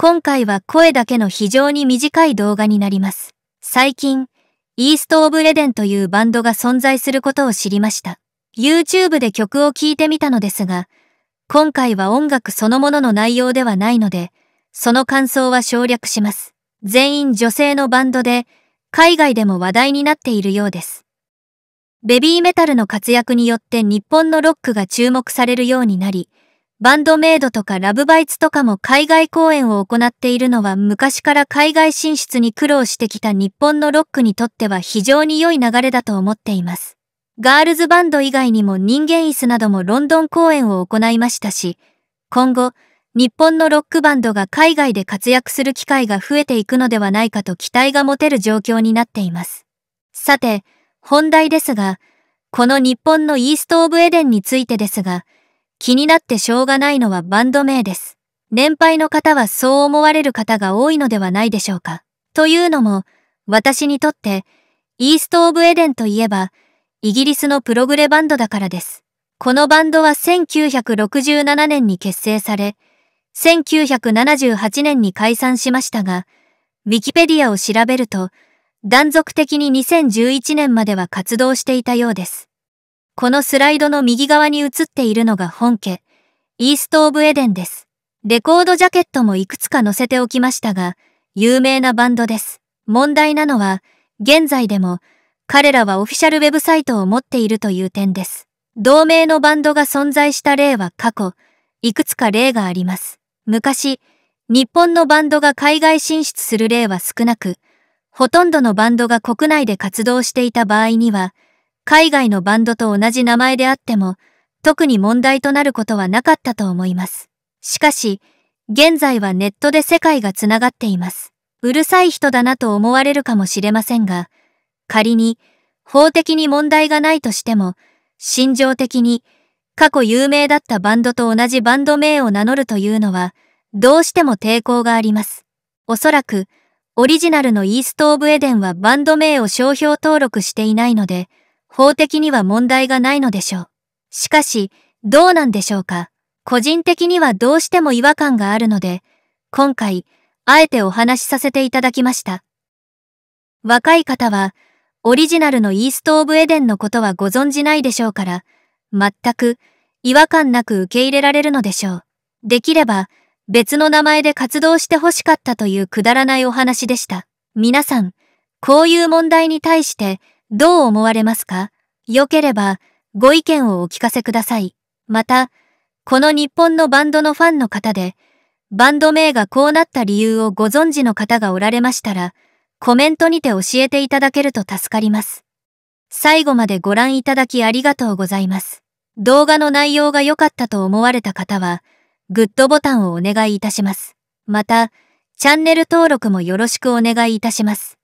今回は声だけの非常に短い動画になります。最近、イースト・オブ・レデンというバンドが存在することを知りました。YouTube で曲を聴いてみたのですが、今回は音楽そのものの内容ではないので、その感想は省略します。全員女性のバンドで、海外でも話題になっているようです。ベビーメタルの活躍によって日本のロックが注目されるようになり、バンドメイドとかラブバイツとかも海外公演を行っているのは昔から海外進出に苦労してきた日本のロックにとっては非常に良い流れだと思っています。ガールズバンド以外にも人間椅子などもロンドン公演を行いましたし、今後、日本のロックバンドが海外で活躍する機会が増えていくのではないかと期待が持てる状況になっています。さて、本題ですが、この日本のイースト・オブ・エデンについてですが、気になってしょうがないのはバンド名です。年配の方はそう思われる方が多いのではないでしょうか。というのも、私にとって、イースト・オブ・エデンといえば、イギリスのプログレバンドだからです。このバンドは1967年に結成され、1978年に解散しましたが、ウィキペディアを調べると、断続的に2011年までは活動していたようです。このスライドの右側に映っているのが本家、イースト・オブ・エデンです。レコードジャケットもいくつか載せておきましたが、有名なバンドです。問題なのは、現在でも彼らはオフィシャルウェブサイトを持っているという点です。同名のバンドが存在した例は過去、いくつか例があります。昔、日本のバンドが海外進出する例は少なく、ほとんどのバンドが国内で活動していた場合には、海外のバンドと同じ名前であっても、特に問題となることはなかったと思います。しかし、現在はネットで世界が繋がっています。うるさい人だなと思われるかもしれませんが、仮に法的に問題がないとしても、心情的に過去有名だったバンドと同じバンド名を名乗るというのは、どうしても抵抗があります。おそらく、オリジナルのイースト・オブ・エデンはバンド名を商標登録していないので、法的には問題がないのでしょう。しかし、どうなんでしょうか。個人的にはどうしても違和感があるので、今回、あえてお話しさせていただきました。若い方は、オリジナルのイースト・オブ・エデンのことはご存じないでしょうから、全く違和感なく受け入れられるのでしょう。できれば、別の名前で活動してほしかったというくだらないお話でした。皆さん、こういう問題に対して、どう思われますか良ければご意見をお聞かせください。また、この日本のバンドのファンの方で、バンド名がこうなった理由をご存知の方がおられましたら、コメントにて教えていただけると助かります。最後までご覧いただきありがとうございます。動画の内容が良かったと思われた方は、グッドボタンをお願いいたします。また、チャンネル登録もよろしくお願いいたします。